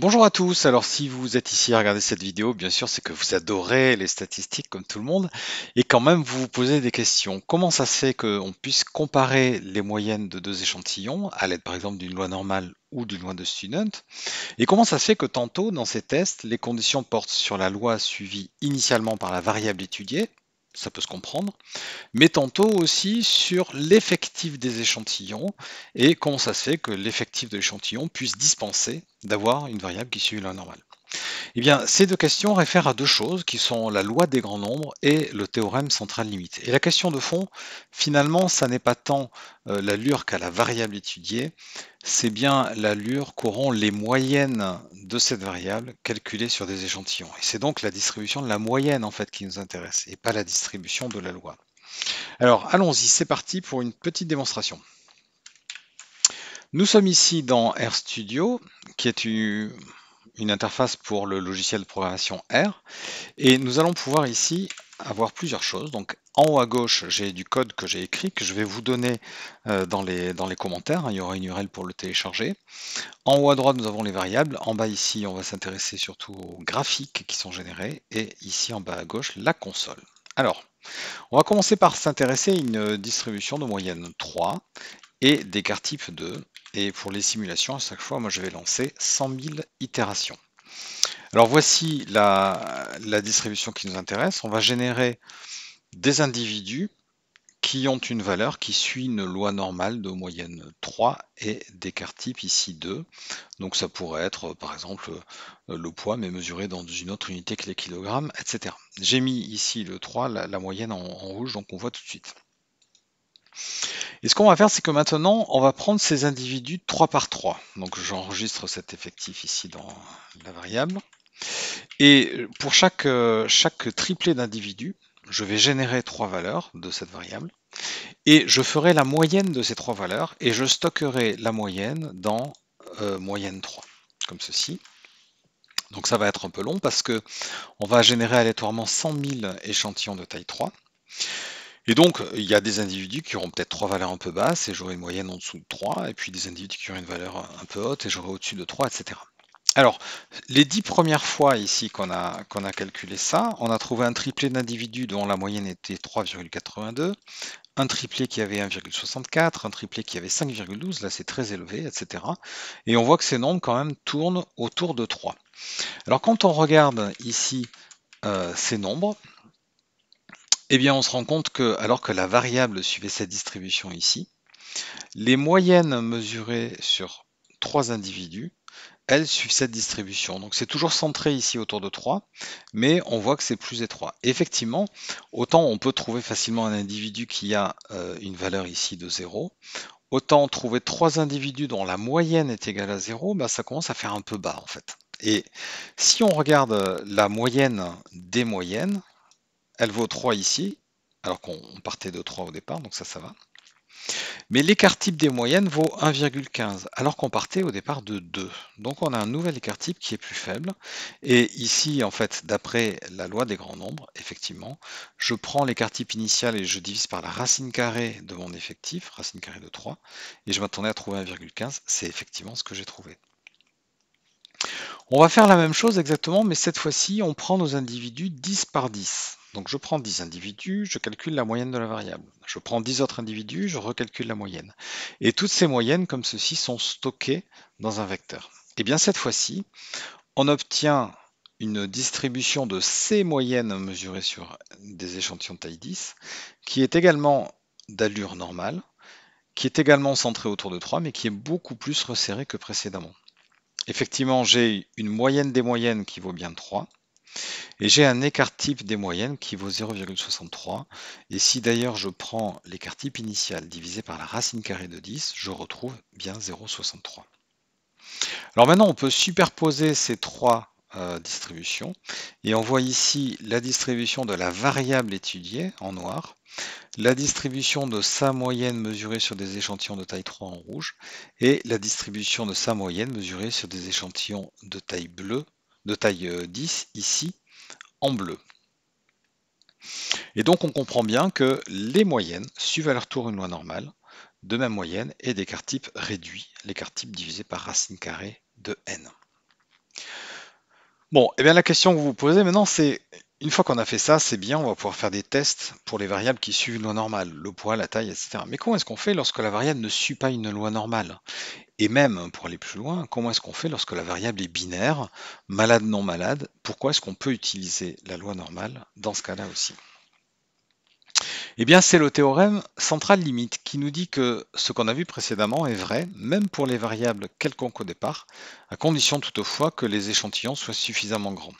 Bonjour à tous, alors si vous êtes ici à regarder cette vidéo, bien sûr c'est que vous adorez les statistiques comme tout le monde, et quand même vous vous posez des questions. Comment ça se fait qu'on puisse comparer les moyennes de deux échantillons, à l'aide par exemple d'une loi normale ou d'une loi de Student, et comment ça se fait que tantôt dans ces tests, les conditions portent sur la loi suivie initialement par la variable étudiée, ça peut se comprendre, mais tantôt aussi sur l'effectif des échantillons et comment ça se fait que l'effectif de l'échantillon puisse dispenser d'avoir une variable qui suit la normale. Eh bien, ces deux questions réfèrent à deux choses qui sont la loi des grands nombres et le théorème central limite. Et la question de fond, finalement, ça n'est pas tant euh, l'allure qu'à la variable étudiée, c'est bien l'allure qu'auront les moyennes de cette variable calculées sur des échantillons. Et c'est donc la distribution de la moyenne en fait qui nous intéresse et pas la distribution de la loi. Alors allons-y, c'est parti pour une petite démonstration. Nous sommes ici dans RStudio, qui est une une interface pour le logiciel de programmation R. Et nous allons pouvoir ici avoir plusieurs choses. Donc en haut à gauche, j'ai du code que j'ai écrit, que je vais vous donner euh, dans, les, dans les commentaires. Il y aura une URL pour le télécharger. En haut à droite, nous avons les variables. En bas ici, on va s'intéresser surtout aux graphiques qui sont générés. Et ici en bas à gauche, la console. Alors, on va commencer par s'intéresser à une distribution de moyenne 3 et d'écart type 2 et pour les simulations, à chaque fois, moi je vais lancer 100 000 itérations. Alors voici la, distribution qui nous intéresse. On va générer des individus qui ont une valeur qui suit une loi normale de moyenne 3 et d'écart type ici 2. Donc ça pourrait être par exemple le poids mais mesuré dans une autre unité que les kilogrammes, etc. J'ai mis ici le 3, la, moyenne en rouge, donc on voit tout de suite. Et ce qu'on va faire, c'est que maintenant, on va prendre ces individus 3 par 3. Donc j'enregistre cet effectif ici dans la variable. Et pour chaque, euh, chaque triplé d'individus, je vais générer trois valeurs de cette variable. Et je ferai la moyenne de ces trois valeurs et je stockerai la moyenne dans euh, moyenne 3, comme ceci. Donc ça va être un peu long parce qu'on va générer aléatoirement 100 000 échantillons de taille 3. Et donc, il y a des individus qui auront peut-être trois valeurs un peu basses et j'aurai une moyenne en dessous de 3, et puis des individus qui auront une valeur un peu haute et j'aurai au-dessus de 3, etc. Alors, les dix premières fois ici qu'on a, calculé ça, on a trouvé un triplé d'individus dont la moyenne était 3,82, un triplé qui avait 1,64, un triplé qui avait 5,12, là c'est très élevé, etc. Et on voit que ces nombres quand même tournent autour de 3. Alors quand on regarde ici euh, ces nombres, eh bien, on se rend compte que, alors que la variable suivait cette distribution ici, les moyennes mesurées sur trois individus, elles suivent cette distribution. Donc c'est toujours centré ici autour de 3, mais on voit que c'est plus étroit. effectivement, autant on peut trouver facilement un individu qui a euh, une valeur ici de 0, autant trouver trois individus dont la moyenne est égale à 0, bah, ça commence à faire un peu bas en fait. Et si on regarde euh, la moyenne des moyennes, elle vaut 3 ici, alors qu'on partait de 3 au départ, donc ça, ça va. Mais l'écart type des moyennes vaut 1,15, alors qu'on partait au départ de 2. Donc on a un nouvel écart type qui est plus faible. Et ici, en fait, d'après la loi des grands nombres, effectivement, je prends l'écart type initial et je divise par la racine carrée de mon effectif, racine carrée de 3, et je m'attendais à trouver 1,15. C'est effectivement ce que j'ai trouvé. On va faire la même chose exactement, mais cette fois-ci, on prend nos individus 10 par 10. Donc je prends 10 individus, je calcule la moyenne de la variable. Je prends 10 autres individus, je recalcule la moyenne. Et toutes ces moyennes, comme ceci, sont stockées dans un vecteur. Et eh bien cette fois-ci, on obtient une distribution de ces moyennes mesurées sur des échantillons de taille 10, qui est également d'allure normale, qui est également centrée autour de 3, mais qui est beaucoup plus resserrée que précédemment. Effectivement, j'ai une moyenne des moyennes qui vaut bien 3, et j'ai un écart type des moyennes qui vaut 0,63. Et si d'ailleurs je prends l'écart type initial divisé par la racine carrée de 10, je retrouve bien 0,63. Alors maintenant, on peut superposer ces trois euh, distributions. Et on voit ici la distribution de la variable étudiée en noir, la distribution de sa moyenne mesurée sur des échantillons de taille 3 en rouge, et la distribution de sa moyenne mesurée sur des échantillons de taille bleue de taille 10 euh, ici en bleu. Et donc on comprend bien que les moyennes suivent à leur tour une loi normale de même moyenne et d'écart type réduit, l'écart type divisé par racine carrée de n. Bon, et eh bien la question que vous vous posez maintenant, c'est une fois qu'on a fait ça, c'est bien, on va pouvoir faire des tests pour les variables qui suivent une loi normale, le poids, la taille, etc. Mais comment est-ce qu'on fait lorsque la variable ne suit pas une loi normale et même pour aller plus loin, comment est-ce qu'on fait lorsque la variable est binaire, malade non malade Pourquoi est-ce qu'on peut utiliser la loi normale dans ce cas-là aussi Eh bien, c'est le théorème central limite qui nous dit que ce qu'on a vu précédemment est vrai, même pour les variables quelconques au départ, à condition toutefois que les échantillons soient suffisamment grands.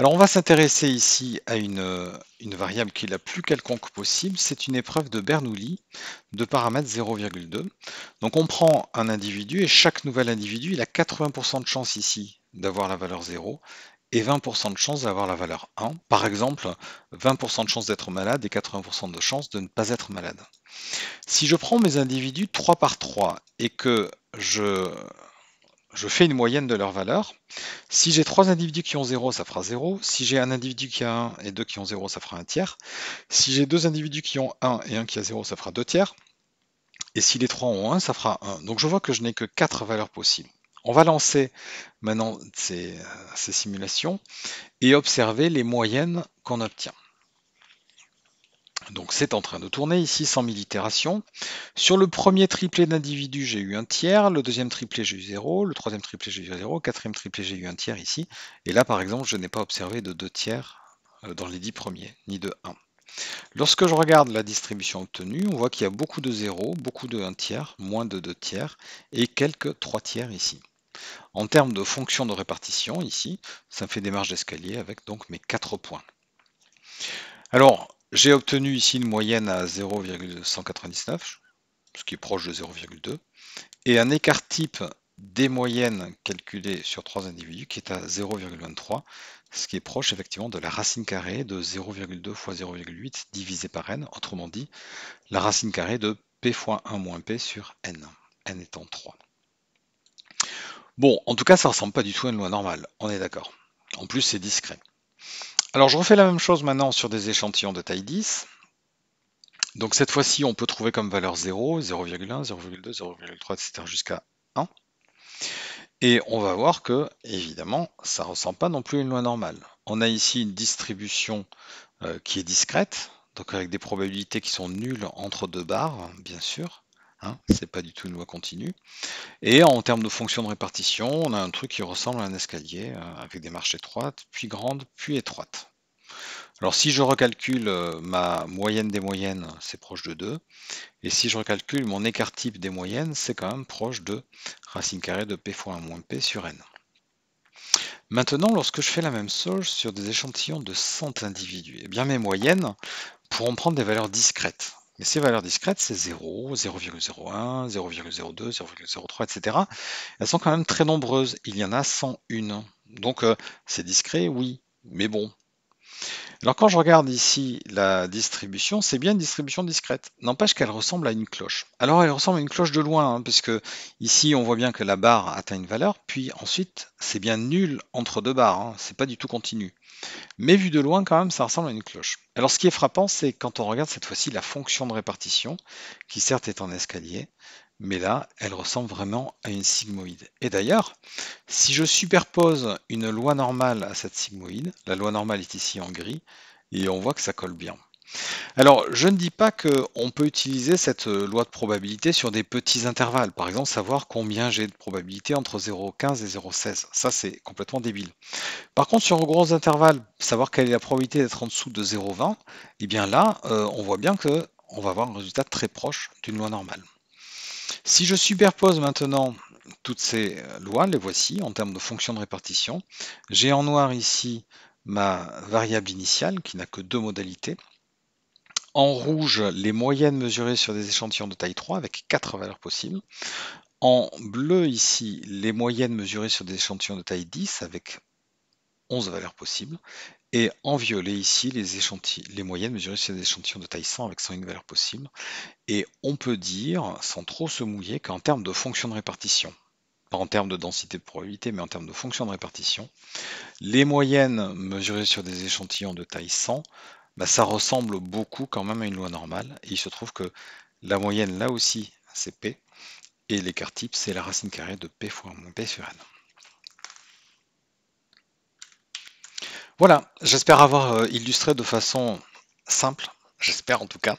Alors on va s'intéresser ici à euh, une, variable qui est la plus quelconque possible, c'est une épreuve de Bernoulli de paramètre 0,2. Donc on prend un individu et chaque nouvel individu, il a 80% de chance ici d'avoir la valeur 0 et 20% de chance d'avoir la valeur 1. Par exemple, 20% de chance d'être malade et 80% de chance de ne pas être malade. Si je prends mes individus 3 par 3 et que je je fais une moyenne de leurs valeurs, Si j'ai trois individus qui ont 0, ça fera 0. Si j'ai un individu qui a 1 et deux qui ont 0, ça fera un tiers. Si j'ai deux individus qui ont 1 et un qui a 0, ça fera 2 tiers. Et si les trois ont 1, ça fera 1. Donc je vois que je n'ai que 4 valeurs possibles. On va lancer maintenant euh, ces simulations et observer les moyennes qu'on obtient. Donc c'est en train de tourner ici sans itérations. Sur le premier triplé d'individus, j'ai eu un tiers, le deuxième triplé, j'ai eu 0, le troisième triplé, j'ai eu 0, le quatrième triplé, j'ai eu un tiers ici. Et là, par exemple, je n'ai pas observé de deux tiers euh, dans les dix premiers, ni de 1. Lorsque je regarde la distribution obtenue, on voit qu'il y a beaucoup de 0, beaucoup de un tiers, moins de deux tiers et quelques trois tiers ici. En termes de fonction de répartition, ici, ça me fait des marges d'escalier avec donc mes quatre points. Alors, j'ai obtenu ici une moyenne à 0,199, ce qui est proche de 0,2, et un écart type des moyennes calculées sur trois individus qui est à 0,23, ce qui est proche effectivement de la racine carrée de 0,2 fois 0,8 divisé par n, autrement dit la racine carrée de p fois 1 moins p sur n, n étant 3. Bon, en tout cas, ça ressemble pas du tout à une loi normale, on est d'accord. En plus, c'est discret. Alors je refais la même chose maintenant sur des échantillons de taille 10. Donc cette fois-ci, on peut trouver comme valeur 0, 0,1, 0,2, 0,3, etc. jusqu'à 1. Et on va voir que, évidemment, ça ne ressemble pas non plus à une loi normale. On a ici une distribution euh, qui est discrète, donc avec des probabilités qui sont nulles entre deux barres, bien sûr. Ce hein, c'est pas du tout une loi continue. Et en termes de fonction de répartition, on a un truc qui ressemble à un escalier euh, avec des marches étroites, puis grandes, puis étroites. Alors si je recalcule euh, ma moyenne des moyennes, c'est proche de 2. Et si je recalcule mon écart type des moyennes, c'est quand même proche de racine carrée de p fois 1 moins p sur n. Maintenant, lorsque je fais la même chose sur des échantillons de 100 individus, eh bien mes moyennes pourront prendre des valeurs discrètes. Mais ces valeurs discrètes, c'est 0, 0,01, 0,02, 0,03, etc. Elles sont quand même très nombreuses. Il y en a 101. Donc euh, c'est discret, oui. Mais bon, alors quand je regarde ici la distribution, c'est bien une distribution discrète. N'empêche qu'elle ressemble à une cloche. Alors elle ressemble à une cloche de loin, hein, puisque ici on voit bien que la barre atteint une valeur, puis ensuite c'est bien nul entre deux barres, hein. c'est pas du tout continu. Mais vu de loin quand même, ça ressemble à une cloche. Alors ce qui est frappant, c'est quand on regarde cette fois-ci la fonction de répartition, qui certes est en escalier, mais là, elle ressemble vraiment à une sigmoïde. Et d'ailleurs, si je superpose une loi normale à cette sigmoïde, la loi normale est ici en gris, et on voit que ça colle bien. Alors, je ne dis pas qu'on peut utiliser cette loi de probabilité sur des petits intervalles, par exemple savoir combien j'ai de probabilité entre 0,15 et 0,16, ça c'est complètement débile. Par contre, sur gros intervalles, savoir quelle est la probabilité d'être en dessous de 0,20, eh bien là, euh, on voit bien que on va avoir un résultat très proche d'une loi normale. Si je superpose maintenant toutes ces euh, lois, les voici en termes de fonction de répartition, j'ai en noir ici ma variable initiale qui n'a que deux modalités, en rouge les moyennes mesurées sur des échantillons de taille 3 avec 4 valeurs possibles, en bleu ici les moyennes mesurées sur des échantillons de taille 10 avec 11 valeurs possibles, et en violet ici les échantillons, les moyennes mesurées sur des échantillons de taille 100 avec 101 valeurs possibles. Et on peut dire, sans trop se mouiller, qu'en termes de fonction de répartition, pas en termes de densité de probabilité, mais en termes de fonction de répartition, les moyennes mesurées sur des échantillons de taille 100, bah, ça ressemble beaucoup quand même à une loi normale. Et il se trouve que la moyenne, là aussi, c'est P, et l'écart type, c'est la racine carrée de P fois moins P sur N. Voilà, j'espère avoir euh, illustré de façon simple, j'espère en tout cas,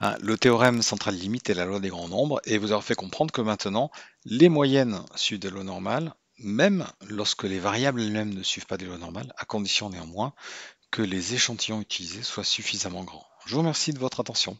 hein, le théorème central limite et la loi des grands nombres, et vous avoir fait comprendre que maintenant, les moyennes suivent des lois normales, même lorsque les variables elles-mêmes ne suivent pas des lois normales, à condition néanmoins que les échantillons utilisés soient suffisamment grands. Je vous remercie de votre attention.